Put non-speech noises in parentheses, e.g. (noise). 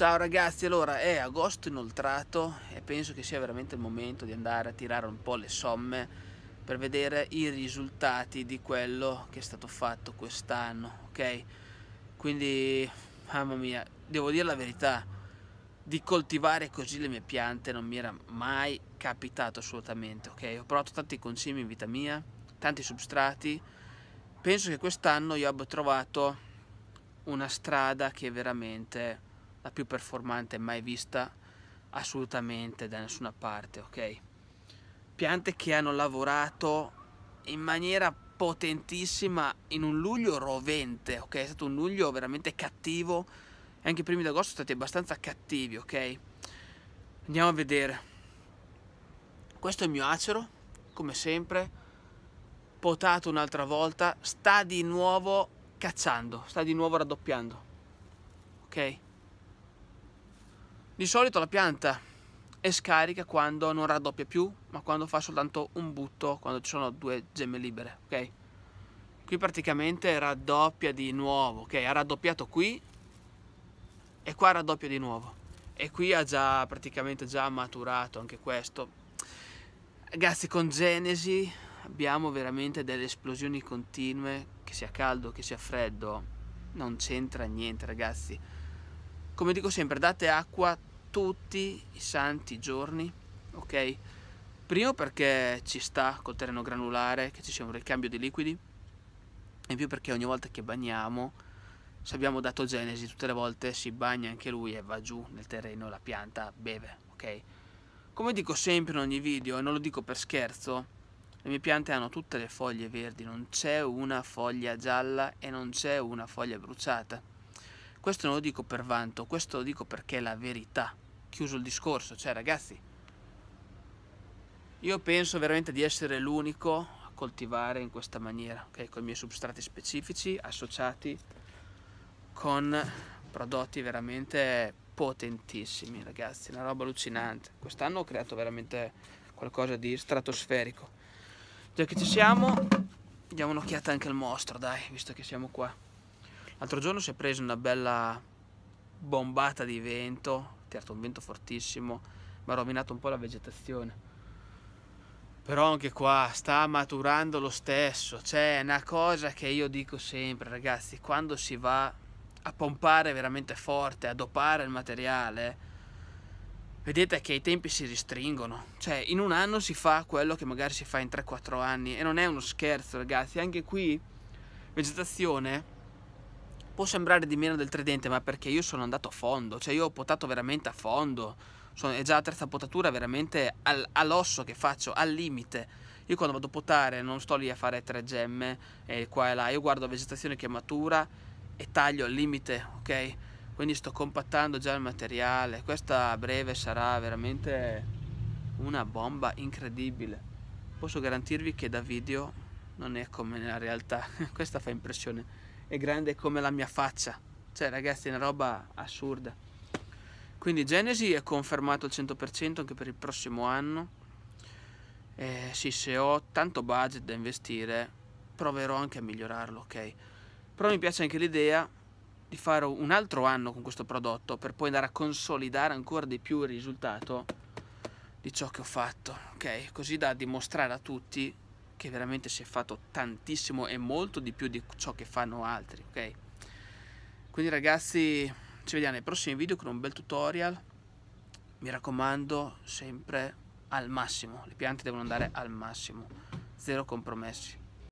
Ciao ragazzi, allora è agosto inoltrato e penso che sia veramente il momento di andare a tirare un po' le somme per vedere i risultati di quello che è stato fatto quest'anno, ok? Quindi, mamma mia, devo dire la verità, di coltivare così le mie piante non mi era mai capitato assolutamente, ok? Ho provato tanti concimi in vita mia, tanti substrati, penso che quest'anno io abbia trovato una strada che veramente la più performante mai vista assolutamente da nessuna parte, ok? Piante che hanno lavorato in maniera potentissima in un luglio rovente, ok? È stato un luglio veramente cattivo e anche i primi d'agosto sono stati abbastanza cattivi, ok? Andiamo a vedere. Questo è il mio acero, come sempre, potato un'altra volta, sta di nuovo cacciando, sta di nuovo raddoppiando, ok? Di solito la pianta è scarica quando non raddoppia più, ma quando fa soltanto un butto, quando ci sono due gemme libere, ok? Qui praticamente raddoppia di nuovo, ok? Ha raddoppiato qui e qua raddoppia di nuovo. E qui ha già praticamente già maturato anche questo. Ragazzi, con Genesi abbiamo veramente delle esplosioni continue, che sia caldo, che sia freddo, non c'entra niente, ragazzi. Come dico sempre, date acqua tutti i santi giorni, ok? Primo perché ci sta col terreno granulare che ci sia un ricambio di liquidi, e più perché ogni volta che bagniamo, se abbiamo dato genesi, tutte le volte si bagna anche lui e va giù nel terreno, la pianta beve, ok? Come dico sempre in ogni video, e non lo dico per scherzo, le mie piante hanno tutte le foglie verdi, non c'è una foglia gialla e non c'è una foglia bruciata. Questo non lo dico per vanto, questo lo dico perché è la verità. Chiuso il discorso, cioè ragazzi, io penso veramente di essere l'unico a coltivare in questa maniera, okay? con i miei substrati specifici associati con prodotti veramente potentissimi, ragazzi, una roba allucinante. Quest'anno ho creato veramente qualcosa di stratosferico. Già che ci siamo, diamo un'occhiata anche al mostro, dai, visto che siamo qua. L'altro giorno si è preso una bella bombata di vento, tirato un vento fortissimo, mi ha rovinato un po' la vegetazione. Però anche qua sta maturando lo stesso, c'è cioè una cosa che io dico sempre ragazzi, quando si va a pompare veramente forte, a dopare il materiale, vedete che i tempi si ristringono, cioè in un anno si fa quello che magari si fa in 3-4 anni e non è uno scherzo ragazzi, anche qui vegetazione può sembrare di meno del tridente, ma perché io sono andato a fondo, cioè io ho potato veramente a fondo. Sono, è già la terza potatura veramente al, all'osso che faccio, al limite. Io quando vado a potare non sto lì a fare tre gemme eh, qua e là, io guardo la vegetazione che è matura e taglio al limite, ok? Quindi sto compattando già il materiale. Questa a breve sarà veramente una bomba incredibile. Posso garantirvi che da video non è come nella realtà, (laughs) questa fa impressione è grande come la mia faccia. Cioè ragazzi è una roba assurda. Quindi Genesi è confermato al 100% anche per il prossimo anno. Eh, sì, se ho tanto budget da investire, proverò anche a migliorarlo, ok? Però mi piace anche l'idea di fare un altro anno con questo prodotto per poi andare a consolidare ancora di più il risultato di ciò che ho fatto, ok? Così da dimostrare a tutti che veramente si è fatto tantissimo e molto di più di ciò che fanno altri, ok? Quindi ragazzi, ci vediamo nei prossimi video con un bel tutorial. Mi raccomando, sempre al massimo, le piante devono andare al massimo, zero compromessi.